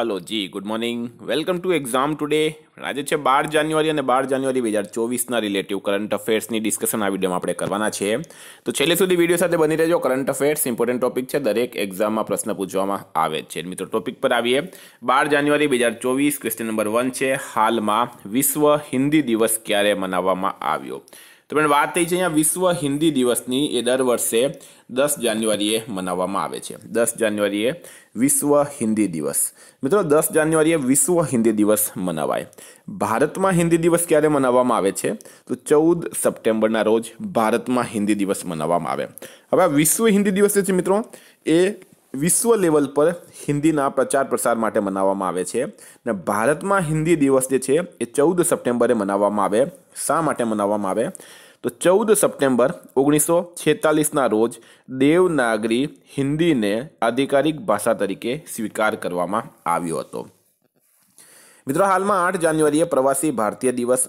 hello ji good morning welcome to exam today આજે છે બાર જાન્યુઆરી અને બાર જાન્યુઆરી બે હજાર ચોવીસના રિલેટિવ કરંટ અફેર્સની ડિસ્કશન આ વિડીયોમાં આપણે કરવાના છે તો છેલ્લે સુધી વિડીયો સાથે બની રહેજો કરંટ અફેર્સ ઇમ્પોર્ટન્ટ ટોપિક છે દરેક એક્ઝામમાં પ્રશ્ન પૂછવામાં આવે છે મિત્રો ટોપિક પર આવીએ બાર જાન્યુઆરી બે હજાર ચોવીસ ક્વેશ્ચન નંબર વન છે હાલમાં વિશ્વ હિન્દી દિવસ ક્યારે મનાવવામાં આવ્યો તો પણ વાત થઈ છે અહીંયા વિશ્વ હિન્દી દિવસની એ દર વર્ષે દસ જાન્યુઆરીએ મનાવવામાં આવે છે દસ જાન્યુઆરીએ વિશ્વ હિન્દી દિવસ મિત્રો દસ જાન્યુઆરીએ વિશ્વ હિન્દી દિવસ મનાવાય ભારતમાં હિન્દી દિવસ ક્યારે મનાવવામાં આવે છે તો ચૌદ સપ્ટેમ્બરના રોજ ભારતમાં હિન્દી દિવસ મનાવવામાં આવે હવે આ વિશ્વ હિન્દી દિવસ છે મિત્રો એ વિશ્વ લેવલ પર હિન્દીના પ્રચાર પ્રસાર માટે મનાવવામાં આવે છે ને ભારતમાં હિન્દી દિવસ જે છે એ ચૌદ સપ્ટેમ્બરે મનાવવામાં આવે શા માટે મનાવવામાં આવે તો ચૌદ સપ્ટેમ્બર ઓગણીસો છેતાલીસના રોજ દેવનાગરી હિન્દીને આધિકારિક ભાષા તરીકે સ્વીકાર કરવામાં આવ્યો હતો મિત્રો હાલમાં આઠ જાન્યુઆરીએ પ્રવાસી ભારતીય દિવસ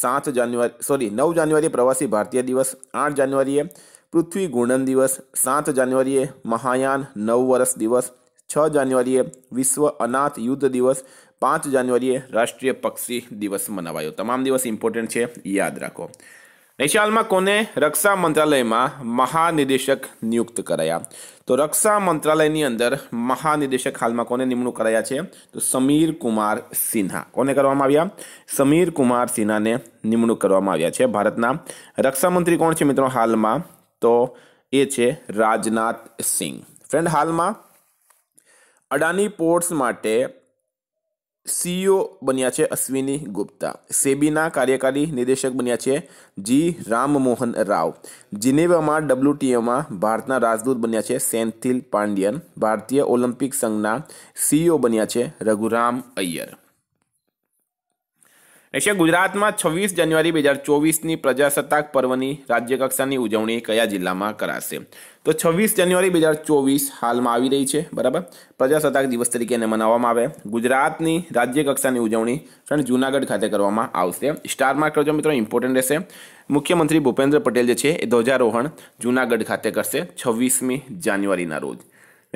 સાત જાન્યુઆરી સોરી નવ જાન્યુઆરીએ પ્રવાસી ભારતીય દિવસ આઠ જાન્યુઆરીએ પૃથ્વી ગુણન દિવસ સાત જાન્યુઆરીએ મહાયાન નવ વર્ષ દિવસ છ જાન્યુઆરીએ વિશ્વ અનાથ યુદ્ધ દિવસ પાંચ જાન્યુઆરીએ રાષ્ટ્રીય પક્ષી દિવસ મનાવાયો તમામ દિવસ ઇમ્પોર્ટન્ટ છે યાદ રાખો નિશાલમાં કોને રક્ષા મંત્રાલયમાં મહાનિદેશક નિયુક્ત કરાયા તો રક્ષા મંત્રાલયની અંદર મહાનિદેશક હાલમાં કોને નિમણૂક કરાયા છે તો સમીર કુમાર સિન્હા કોને કરવામાં આવ્યા સમીર કુમાર સિન્હાને નિમણૂક કરવામાં આવ્યા છે ભારતના રક્ષામંત્રી કોણ છે મિત્રો હાલમાં તો એ છે રાજનાથ સિંહ ફ્રેન્ડ હાલમાં અડાની પોર્ટ્સ માટે સીઈઓ બન્યા છે અશ્વિની ગુપ્તા સેબીના કાર્યકારી નિદેશક બન્યા છે જી રામમોહન રાવ જિનેવામાં ડબ્લ્યુટીએમાં ભારતના રાજદૂત બન્યા છે સેન્થિલ પાંડિયન ભારતીય ઓલિમ્પિક સંઘના સીઈઓ બન્યા છે રઘુરામ અય્યર એશિયા ગુજરાતમાં છવ્વીસ જાન્યુઆરી બે હજાર ચોવીસની પ્રજાસત્તાક પર્વની રાજ્યકક્ષાની ઉજવણી કયા જિલ્લામાં કરાશે તો છવ્વીસ જાન્યુઆરી બે હજાર ચોવીસ હાલમાં આવી રહી છે બરાબર પ્રજાસત્તાક દિવસ તરીકે એને મનાવવામાં આવે ગુજરાતની રાજ્યકક્ષાની ઉજવણી ફ્રેન્ડ જૂનાગઢ ખાતે કરવામાં આવશે સ્ટાર માર્ક કરજો મિત્રો ઇમ્પોર્ટન્ટ રહેશે મુખ્યમંત્રી ભૂપેન્દ્ર પટેલ જે છે એ ધ્વજારોહણ જૂનાગઢ ખાતે કરશે છવ્વીસમી જાન્યુઆરીના રોજ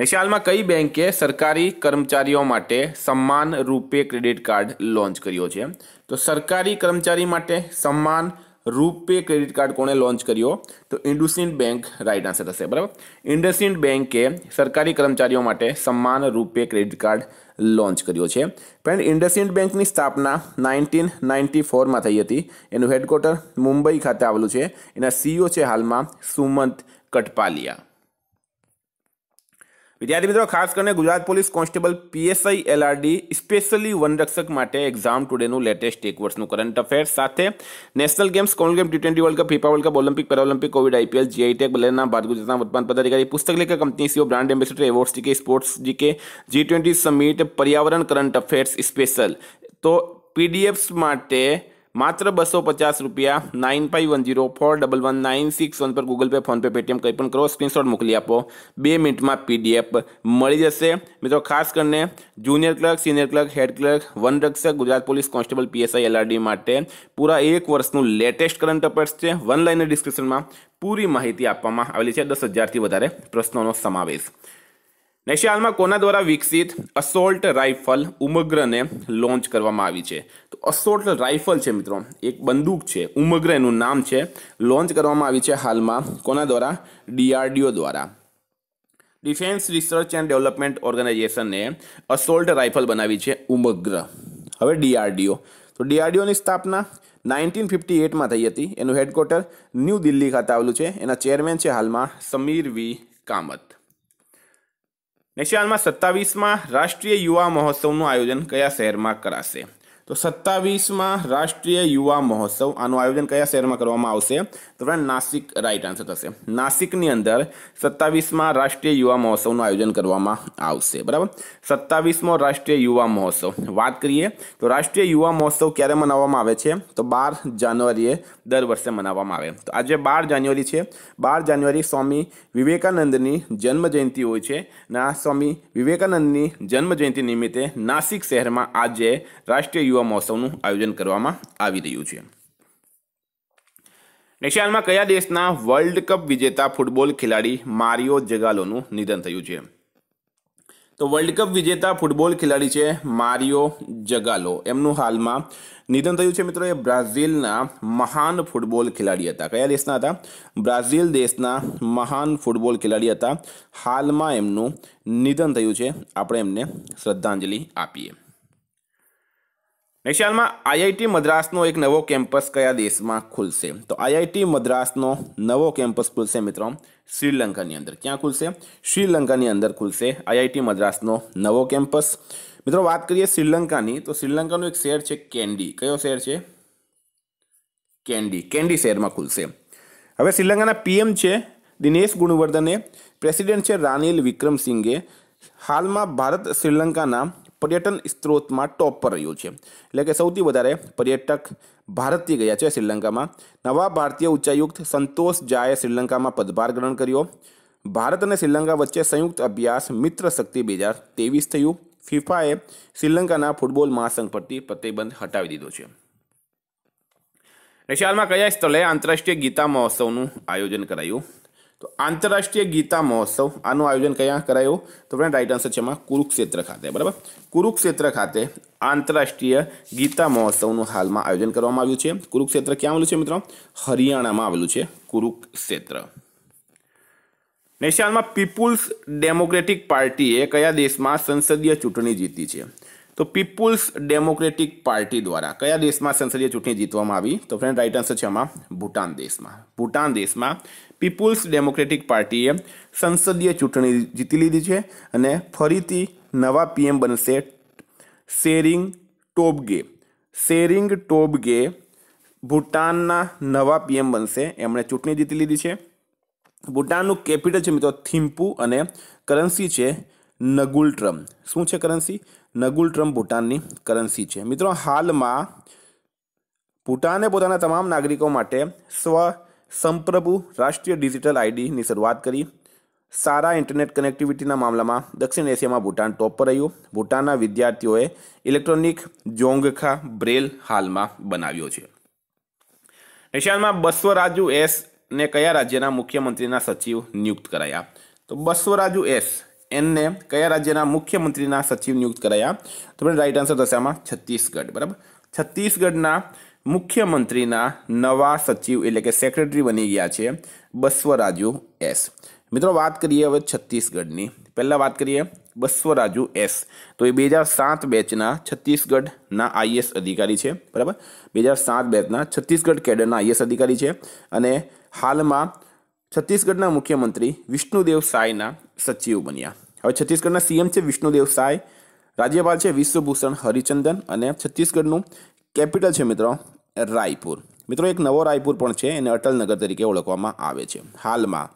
નૈશાલમાં કઈ બેંકે સરકારી કર્મચારીઓ માટે સન્માન રૂપે ક્રેડિટ કાર્ડ લોન્ચ કર્યો છે તો સરકારી કર્મચારી માટે સન્માન રૂપે ક્રેડિટ કાર્ડ કોણે લોન્ચ કર્યો તો ઇન્ડુસિન્ડ બેંક રાઈટ આન્સર થશે બરાબર ઇન્ડસિન્ડ બેંકે સરકારી કર્મચારીઓ માટે સન્માન રૂપે ક્રેડિટ કાર્ડ લોન્ચ કર્યો છે ફ્રેન્ડ ઇન્ડસિન્ડ બેંકની સ્થાપના નાઇન્ટીન નાઇન્ટી ફોરમાં થઈ હતી એનું હેડક્વાર્ટર મુંબઈ ખાતે આવેલું છે એના સીઈઓ છે હાલમાં સુમંત કટપાલિયા विद्यार्थी मित्रों खास कर Gujarat police constable PSI L R D specially वन रक्षक एक्जाम टूडे लेटेस्ट एक वर्ष करंट अफेर्स साथ national games common game T twenty world cup FIFA world cup Olympic Paralympic COVID IPL G I tag बलैन भारत गुजरात वर्तमान पदाधिकारी पुस्तक लेकर company CEO brand ambassador awards के स्पोर्ट्स के जी ट्वेंटी समिट पर्यावरण करंट अफेर्स स्पेशल तो पीडीएफ्स માત્ર બસો પચાસ રૂપિયા nine five one zero four double one nine six one પર ગૂગલ પે ફોનપે પેટીએમ કંઈ પણ કરો સ્ક્રીનશોટ મોકલી આપો બે મિનિટમાં પીડીએફ મળી જશે મિત્રો ખાસ કરીને junior clerk senior clerk head clerk વન રક્ષક Gujarat police constable PSI LRD માટે પૂરા એક વર્ષનું લેટેસ્ટ કરંટ અફેર્સ છે વન લાઇનર ડિસ્ક્રિપ્શનમાં પૂરી માહિતી આપવામાં આવેલી છે દસ હજારથી વધારે પ્રશ્નોનો સમાવેશ નેશિયાલમાં કોના દ્વારા વિકસિત અસોલ્ટ રાઇફલ ઉમગ્રને લોન્ચ કરવામાં આવી છે તો અસોલ્ટ રાઇફલ છે મિત્રો એક બંદૂક છે ઉમગ્ર એનું નામ છે લોન્ચ કરવામાં આવી છે હાલમાં કોના દ્વારા ડીઆરડીઓ દ્વારા ડિફેન્સ રિસર્ચ એન્ડ ડેવલપમેન્ટ ઓર્ગેનાઇઝેશને અસોલ્ટ રાઇફલ બનાવી છે ઉમગ્ર હવે ડીઆરડીઓ તો ડીઆરડીઓની સ્થાપના નાઇન્ટીન ફિફ્ટી એટમાં થઈ હતી એનું હેડક્વાર્ટર ન્યૂ દિલ્હી ખાતે આવેલું છે એના ચેરમેન છે હાલમાં સમીર વી કામત નેશિયાલમાં સત્તાવીસમાં રાષ્ટ્રીય યુવા મહોત્સવનું આયોજન કયા શહેરમાં કરાશે તો સત્તાવીસમાં રાષ્ટ્રીય યુવા મહોત્સવ આનું આયોજન કયા શહેરમાં કરવામાં આવશે તો ફ્રેન્ડ નાસિક રાઈટ આન્સર થશે નાસિકની અંદર સત્તાવીસમાં રાષ્ટ્રીય યુવા મહોત્સવનું આયોજન કરવામાં આવશે બરાબર સત્તાવીસમો રાષ્ટ્રીય યુવા મહોત્સવ વાત કરીએ તો રાષ્ટ્રીય યુવા મહોત્સવ ક્યારે મનાવવામાં આવે છે તો બાર જાન્યુઆરીએ દર વર્ષે મનાવવામાં આવે તો આજે બાર જાન્યુઆરી છે બાર જાન્યુઆરી સ્વામી વિવેકાનંદની જન્મજયંતિ હોય છે અને આ સ્વામી વિવેકાનંદની જન્મજયંતિ નિમિત્તે નાસિક શહેરમાં આજે રાષ્ટ્રીય યુવા મહોત્સવનું આયોજન કરવામાં આવી રહ્યું છે નેક્સ્ટ કયા દેશના વર્લ્ડ કપ વિજેતા ફૂટબોલ ખેલાડી મારિયો જગાલોનું નિધન થયું છે તો વર્લ્ડ કપ વિજેતા ફૂટબોલ ખેલાડી છે મારિયો જગાલો એમનું હાલમાં નિધન થયું છે મિત્રો એ બ્રાઝિલના મહાન ફૂટબોલ ખેલાડી હતા કયા દેશના હતા બ્રાઝિલ દેશના મહાન ફૂટબોલ ખેલાડી હતા હાલમાં એમનું નિધન થયું છે આપણે એમને શ્રદ્ધાંજલિ આપીએ નેશાલમાં આઈઆઈટી મદ્રાસનો એક નવો કેમ્પસ કયા દેશમાં ખુલશે તો આઈઆઈટી મદ્રાસનો નવો કેમ્પસ ખુલશે મિત્રો શ્રીલંકાની અંદર ક્યાં ખુલશે શ્રીલંકાની અંદર ખુલશે આઈઆઈટી મદ્રાસનો નવો કેમ્પસ મિત્રો વાત કરીએ શ્રીલંકાની તો શ્રીલંકાનો એક શહેર છે કેન્ડી કયો શહેર છે કેન્ડી કેન્ડી શહેરમાં ખુલશે હવે શ્રીલંકાના પીએમ છે દિનેશ ગુણવર્ધને પ્રેસિડેન્ટ છે રાનિલ વિક્રમસિંઘે હાલમાં ભારત શ્રીલંકાના પર્યટન સ્ત્રોતમાં ટોપ પર રહ્યું છે એટલે કે સૌથી વધારે પર્યટક ભારતથી ગયા છે શ્રીલંકામાં નવા ભારતીય ઉચ્ચાયુક્ત સંતોષ ઝાએ શ્રીલંકામાં પદભાર ગ્રહણ કર્યો ભારત અને શ્રીલંકા વચ્ચે સંયુક્ત અભ્યાસ મિત્ર શક્તિ બે હજાર તેવીસ થયું ફિફાએ શ્રીલંકાના ફૂટબોલ મહાસંઘ પરથી પ્રતિબંધ હટાવી દીધો છે રશિયામાં કયા સ્થળે આંતરરાષ્ટ્રીય ગીતા મહોત્સવનું આયોજન કરાયું તો આંતરરાષ્ટ્રીય ગીતા મહોત્સવ આનું આયોજન ક્યાં કરાયું તો ફ્રેન્ડ રાઈટ આન્સર છે એમાં કુરુક્ષેત્ર ખાતે બરાબર કુરુક્ષેત્ર ખાતે આંતરરાષ્ટ્રીય ગીતા મહોત્સવનું હાલમાં આયોજન કરવામાં આવ્યું છે કુરુક્ષેત્ર ક્યાં આવેલું છે મિત્રો હરિયાણામાં આવેલું છે કુરુક્ષેત્ર નેશાલમાં પીપુલ્સ ડેમોક્રેટિક પાર્ટીએ કયા દેશમાં સંસદીય ચૂંટણી જીતી છે તો પીપુલ્સ ડેમોક્રેટિક પાર્ટી દ્વારા કયા દેશમાં સંસદીય ચૂંટણી જીતવામાં આવી તો ફ્રેન્ડ રાઇટ આન્સર છે આમાં ભૂટાન દેશમાં ભૂટાન દેશમાં પીપુલ્સ ડેમોક્રેટિક પાર્ટીએ સંસદીય ચૂંટણી જીતી લીધી છે અને ફરીથી નવા પીએમ બનશે શેરિંગ ટોબગે શેરિંગ ટોબગે ભૂટાનના નવા પીએમ બનશે એમણે ચૂંટણી જીતી લીધી છે ભૂટાનનું કેપિટલ છે મિત્રો થિમ્પુ અને કરન્સી છે નગુલ ટ્રમ્પ શું છે કરન્સી નગુલ ટ્રમ ભૂટાનની કરન્સી છે મિત્રો હાલમાં ભૂટાને પોતાના તમામ નાગરિકો માટે સ્વ સંપ્રભુ રાષ્ટ્રીય ડિજિટલ આઈડીની શરૂઆત કરી સારા ઇન્ટરનેટ કનેક્ટિવિટીના મામલામાં દક્ષિણ એશિયામાં ભૂટાન ટોપ પર રહ્યું ભૂટાનના વિદ્યાર્થીઓએ ઇલેક્ટ્રોનિક જોંગખા બ્રેલ હાલમાં બનાવ્યો છે નિશાનમાં બસ્વરાજુ એસ ને કયા રાજ્યના મુખ્યમંત્રીના સચિવ નિયુક્ત કરાયા તો બસ્વરાજુ એસ એમને કયા રાજ્યના મુખ્યમંત્રીના સચિવ નિયુક્ત કરાયા તો પણ રાઈટ આન્સર થશે આમાં છત્તીસગઢ બરાબર છત્તીસગઢના મુખ્યમંત્રીના નવા સચિવ એટલે કે સેક્રેટરી બની ગયા છે બસ્વરાજુ એસ મિત્રો વાત કરીએ હવે છત્તીસગઢની પહેલાં વાત કરીએ બસ્વરાજુ એસ તો એ બે હજાર સાત બેચના છત્તીસગઢના આઈએસ અધિકારી છે બરાબર બે હજાર સાત બેચના છત્તીસગઢ કેડરના આઈએસ અધિકારી છે અને હાલમાં છત્તીસગઢના મુખ્યમંત્રી વિષ્ણુદેવ સાયના સચિવ બન્યા હવે છત્તીસગઢના સીએમ છે વિષ્ણુદેવ સાય રાજ્યપાલ છે વિશ્વભૂષણ હરિચંદન અને છત્તીસગઢનું કેપિટલ છે મિત્રો રાયપુર મિત્રો એક નવો રાયપુર પણ છે એને અટલ નગર તરીકે ઓળખવામાં આવે છે હાલમાં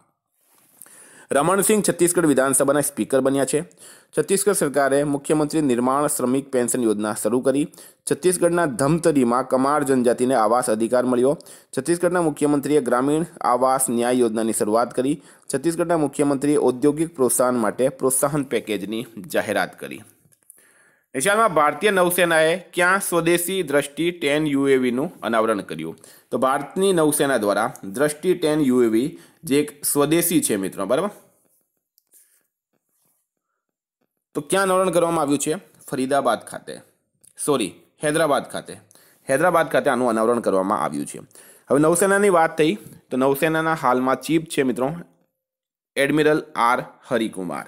રમણસિંહ છત્તીસગઢ વિધાનસભાના સ્પીકર બન્યા છે છત્તીસગઢ સરકારે મુખ્યમંત્રી નિર્માણ શ્રમિક પેન્શન યોજના શરૂ કરી છત્તીસગઢના ધમતરીમાં કમાર જનજાતિને આવાસ અધિકાર મળ્યો છત્તીસગઢના મુખ્યમંત્રીએ ગ્રામીણ આવાસ ન્યાય યોજનાની શરૂઆત કરી છત્તીસગઢના મુખ્યમંત્રીએ ઔદ્યોગિક પ્રોત્સાહન માટે પ્રોત્સાહન પેકેજની જાહેરાત કરી નિશાળમાં ભારતીય નૌસેનાએ ક્યાં સ્વદેશી દ્રષ્ટિ ટેન યુએવીનું અનાવરણ કર્યું તો ભારતની નૌસેના દ્વારા દ્રષ્ટિ ટેન યુએવી જે એક સ્વદેશી છે મિત્રો બરાબર તો ક્યાં અનાવરણ કરવામાં આવ્યું છે ફરીદાબાદ ખાતે સોરી હૈદરાબાદ ખાતે હૈદરાબાદ ખાતે આનું અનાવરણ કરવામાં આવ્યું છે હવે નૌસેનાની વાત થઈ તો નૌસેનાના હાલમાં ચીફ છે મિત્રો એડમિરલ આર હરિકુમાર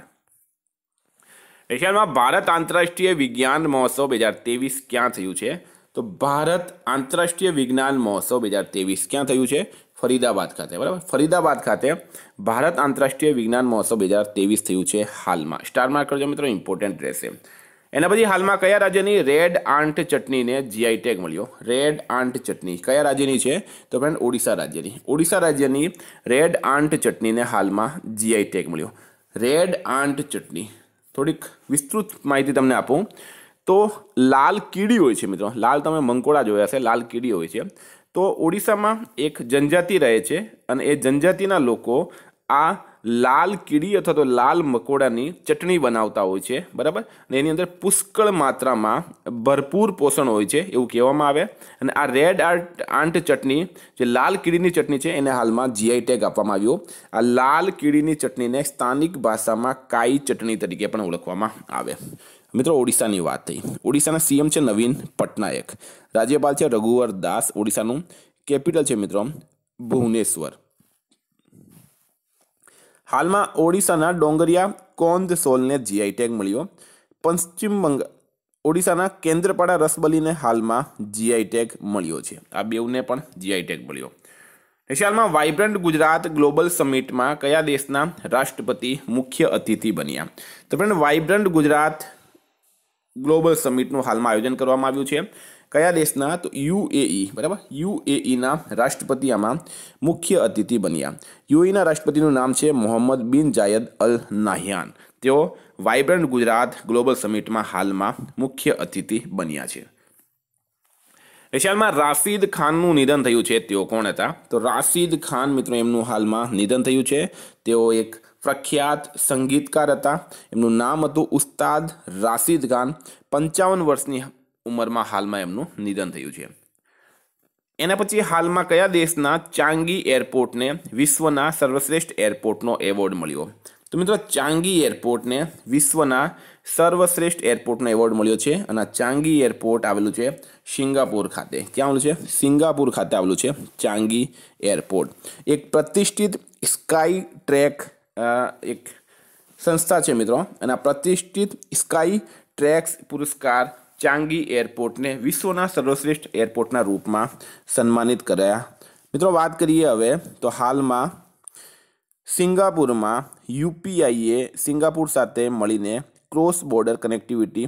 એશિયામાં ભારત આંતરરાષ્ટ્રીય વિજ્ઞાન મહોત્સવ બે હજાર તેવીસ ક્યાં થયું છે તો ભારત આંતરરાષ્ટ્રીય વિજ્ઞાન મહોત્સવ બે હજાર તેવીસ ક્યાં થયું છે ફરીદાબાદ ખાતે બરાબર ફરીદાબાદ ખાતે ભારત આંતરરાષ્ટ્રીય વિજ્ઞાન મહોત્સવ બે હજાર તેવીસ થયું છે હાલમાં સ્ટાર માર્ક કરજો મિત્રો ઇમ્પોર્ટન્ટ રહેશે એના પછી હાલમાં કયા રાજ્યની રેડ આંટ ચટણીને જીઆઈ ટેગ મળ્યો રેડ આંટ ચટણી કયા રાજ્યની છે તો ફ્રેન્ડ ઓડિશા રાજ્યની ઓડિશા રાજ્યની રેડ આંટ ચટણીને હાલમાં જીઆઈ ટેગ મળ્યો રેડ આંટ ચટણી થોડીક વિસ્તૃત માહિતી તમને આપું તો લાલ કીડી હોય છે મિત્રો લાલ તમે મંકોડા જોયા હશે લાલ કીડી હોય છે તો ઓડિશામાં એક જનજાતિ રહે છે અને એ જનજાતિના લોકો આ લાલ કીડી અથવા તો લાલ મકોડાની ચટણી બનાવતા હોય છે બરાબર અને એની અંદર પુષ્કળ માત્રામાં ભરપૂર પોષણ હોય છે એવું કહેવામાં આવે અને આ રેડ આર્ટ આંટ ચટણી જે લાલ કીડીની ચટણી છે એને હાલમાં જીઆઈ ટેગ આપવામાં આવ્યો આ લાલ કીડીની ચટણીને સ્થાનિક ભાષામાં કાઈ ચટણી તરીકે પણ ઓળખવામાં આવે મિત્રો ઓડિશાની વાત થઈ ઓડિશાના સીએમ છે નવીન પટનાયક રાજ્યપાલ છે રઘુવર દાસ ઓડિશાનું કેપિટલ છે મિત્રો ભુવનેશ્વર હાલમાં ઓડિશાના ડોંગરિયા કોંદસોલને જીઆઈ ટેગ મળ્યો પશ્ચિમ બંગાળ ઓડિશાના કેન્દ્રપાડા રસબલીને હાલમાં જીઆઈ ટેગ મળ્યો છે આ બેઉને પણ જીઆઈ ટેગ મળ્યો હાલમાં વાઇબ્રન્ટ ગુજરાત ગ્લોબલ સમિટમાં કયા દેશના રાષ્ટ્રપતિ મુખ્ય અતિથિ બન્યા તો ફ્રેન્ડ વાઇબ્રન્ટ ગુજરાત ગ્લોબલ સમિટનું હાલમાં આયોજન કરવામાં આવ્યું છે કયા દેશના તો યુએઈ બરાબર યુએઈના રાષ્ટ્રપતિ આમાં મુખ્ય અતિથિ બન્યા યુએઈના રાષ્ટ્રપતિનું નામ છે મોહમ્મદ બિન જાયદ અલ નાહિયાન તેઓ વાઇબ્રન્ટ ગુજરાત ગ્લોબલ સમિટમાં હાલમાં મુખ્ય અતિથિ બન્યા છે એશિયામાં રાશિદ ખાનનું નિધન થયું છે તેઓ કોણ હતા તો રાશિદ ખાન મિત્રો એમનું હાલમાં નિધન થયું છે તેઓ એક પ્રખ્યાત સંગીતકાર હતા એમનું નામ હતું ઉસ્તાદ રાશિદ ખાન પંચાવન વર્ષની ઉંમરમાં હાલમાં એમનું નિધન થયું છે એના પછી હાલમાં કયા દેશના ચાંગી એરપોર્ટને વિશ્વના સર્વશ્રેષ્ઠ એરપોર્ટનો એવોર્ડ મળ્યો તો મિત્રો ચાંગી એરપોર્ટને વિશ્વના સર્વશ્રેષ્ઠ એરપોર્ટનો એવોર્ડ મળ્યો છે અને ચાંગી એરપોર્ટ આવેલું છે સિંગાપુર ખાતે ક્યાં આવેલું છે સિંગાપુર ખાતે આવેલું છે ચાંગી એરપોર્ટ એક પ્રતિષ્ઠિત સ્કાય ટ્રેક એક સંસ્થા છે મિત્રો અને આ પ્રતિષ્ઠિત સ્કાય ટ્રેક્સ પુરસ્કાર ચાંગી એરપોર્ટને વિશ્વના સર્વશ્રેષ્ઠ એરપોર્ટના રૂપમાં સન્માનિત કર્યા મિત્રો વાત કરીએ હવે તો હાલમાં સિંગાપુરમાં યુપીઆઈએ સિંગાપુર સાથે મળીને ક્રોસ બોર્ડર કનેક્ટિવિટી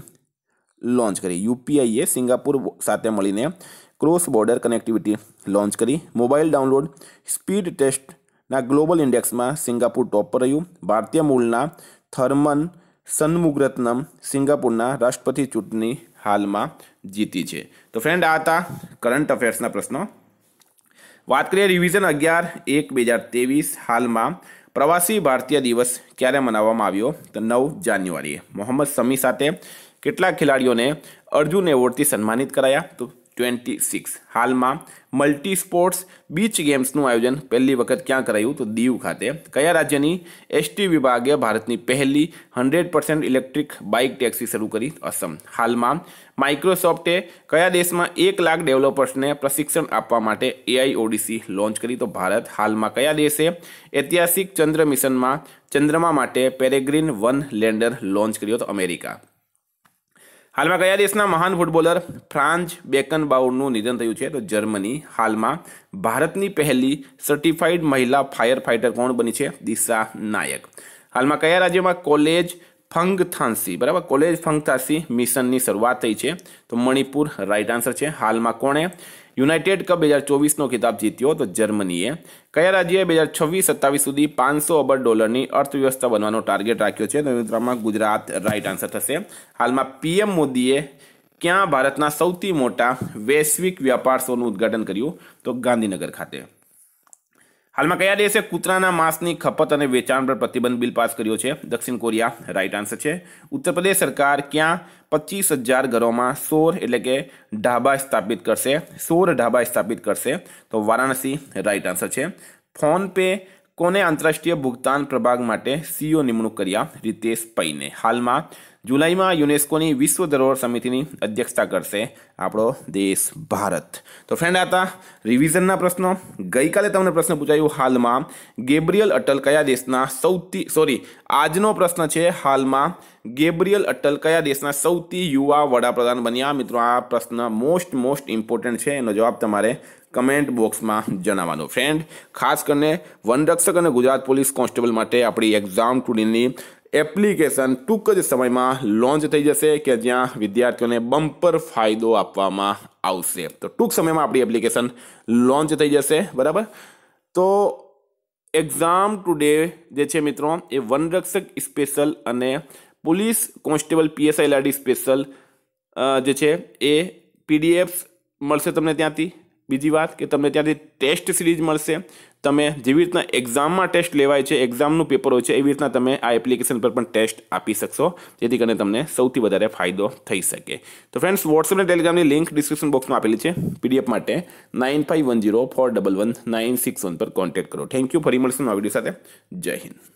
લોન્ચ કરી યુપીઆઈએ સિંગાપુર સાથે મળીને ક્રોસ બોર્ડર કનેક્ટિવિટી લોન્ચ કરી મોબાઈલ ડાઉનલોડ સ્પીડ ટેસ્ટ ના ગ્લોબલ ઇન્ડેક્સમાં સિંગાપુર ટોપ પર રહ્યું ભારતીય મૂળના થર્મન સન્મુગ્રત્નમ સિંગાપુરના રાષ્ટ્રપતિ ચૂંટણી હાલમાં જીતી છે તો ફ્રેન્ડ આ હતા કરંટ અફેર્સના પ્રશ્નો વાત કરીએ રિવિઝન અગિયાર એક બે હજાર ત્રેવીસ હાલમાં પ્રવાસી ભારતીય દિવસ ક્યારે મનાવવામાં આવ્યો તો નવ જાન્યુઆરીએ મોહમ્મદ સમી સાથે કેટલા ખેલાડીઓને અર્જુન એવોર્ડથી સન્માનિત કરાયા તો ટ્વેન્ટી સિક્સ હાલમાં મલ્ટી સ્પોર્ટ્સ બીચ ગેમ્સનું આયોજન પહેલી વખત ક્યાં કરાયું તો દીવ ખાતે કયા રાજ્યની એસટી વિભાગે ભારતની પહેલી hundred percent electric bike taxi શરૂ કરી અસમ હાલમાં માઇક્રોસોફ્ટે કયા દેશમાં એક લાખ ડેવલપર્સને પ્રશિક્ષણ આપવા માટે એઆઈ ઓડીસી લોન્ચ કરી તો ભારત હાલમાં કયા દેશે ઐતિહાસિક ચંદ્ર મિશનમાં ચંદ્રમા માટે પેરેગ્રીન વન લેન્ડર લોન્ચ કર્યો તો અમેરિકા હાલમાં કયા દેશના મહાન ફૂટબોલર ફ્રાન્ચ બેકનબાઉરનું નિધન થયું છે તો જર્મની હાલમાં ભારતની પહેલી સર્ટિફાઈડ મહિલા ફાયર ફાઇટર કોણ બની છે દિશા નાયક હાલમાં કયા રાજ્યમાં કોલેજ ફંગથાંસી બરાબર કોલેજ ફંગથાંસી મિશનની શરૂઆત થઈ છે તો મણિપુર રાઈટ આન્સર છે હાલમાં કોણે યુનાઇટેડ કપ બે હજાર ચોવીસનો ખિતાબ જીત્યો તો જર્મનીએ કયા રાજ્યએ બે હજાર છવ્વીસ સત્તાવીસ સુધી પાંચસો અબજ ડોલરની અર્થવ્યવસ્થા બનવાનો ટાર્ગેટ રાખ્યો છે નવતરામાં ગુજરાત રાઇટ આન્સર થશે હાલમાં પીએમ મોદીએ ક્યાં ભારતના સૌથી મોટા વૈશ્વિક વ્યાપાર શોનું ઉદ્ઘાટન કર્યું તો ગાંધીનગર ખાતે હાલમાં કયા દેશે કૂતરાના માંસની ખપત અને વેચાણ પર પ્રતિબંધ બિલ પાસ કર્યો છે દક્ષિણ કોરિયા રાઇટ આન્સર છે ઉત્તર પ્રદેશ સરકાર ક્યાં પચીસ હજાર ઘરોમાં સોર એટલે કે ઢાબા સ્થાપિત કરશે સોર ઢાબા સ્થાપિત કરશે તો વારાણસી રાઇટ આન્સર છે ફોન પે કોને આંતરરાષ્ટ્રીય ભુગતાન પ્રભાગ માટે સીઓ નિમણૂક કર્યા રીતેશ પૈને હાલમાં જુલાઈમાં યુનેસ્કોની વિશ્વ ધરોહર સમિતિની અધ્યક્ષતા કરશે આપણો દેશ ભારત તો ફ્રેન્ડ હતા રિવિઝનના પ્રશ્નો ગઈકાલે તમને પ્રશ્ન પૂછાયું હાલમાં ગેબ્રિયલ અટલ કયા દેશના સૌથી સોરી આજનો પ્રશ્ન છે હાલમાં ગેબ્રિયલ અટલ કયા દેશના સૌથી યુવા વડાપ્રધાન બન્યા મિત્રો આ પ્રશ્ન મોસ્ટ મોસ્ટ ઇમ્પોર્ટન્ટ છે એનો જવાબ તમારે કમેન્ટ બોક્સમાં જણાવવાનો ફ્રેન્ડ ખાસ કરીને વનરક્ષક અને ગુજરાત પોલીસ કોન્સ્ટેબલ માટે આપણી એક્ઝામ ટુડીની એપ્લિકેશન ટૂંક જ સમયમાં લોન્ચ થઈ જશે કે જ્યાં વિદ્યાર્થીઓને બમ્પર ફાયદો આપવામાં આવશે તો ટૂંક સમયમાં આપણી એપ્લિકેશન લોન્ચ થઈ જશે બરાબર તો એક્ઝામ ટુડે જે છે મિત્રો એ વનરક્ષક સ્પેશિયલ અને પોલીસ કોન્સ્ટેબલ પીએસઆઈલાડી સ્પેશિયલ જે છે એ પીડીએફ મળશે તમને ત્યાંથી બીજી વાત કે તમને ત્યાંથી ટેસ્ટ સિરીઝ મળશે તમે જેવી રીતના એક્ઝામમાં ટેસ્ટ લેવાય છે એક્ઝામનું પેપર હોય છે એવી રીતના તમે આ એપ્લિકેશન પર પણ ટેસ્ટ આપી શકશો જેથી કરીને તમને સૌથી વધારે ફાયદો થઈ શકે તો ફ્રેન્ડ્સ વોટ્સએપ અને ટેલિગ્રામની લિંક ડિસ્ક્રિપ્શન બોક્સમાં આપેલી છે પીડીએફ માટે nine five one zero four double one nine six one પર કોન્ટેક્ટ કરો થેન્ક યુ ફરી મળશું આ વિડીયો સાથે જય હિન્દ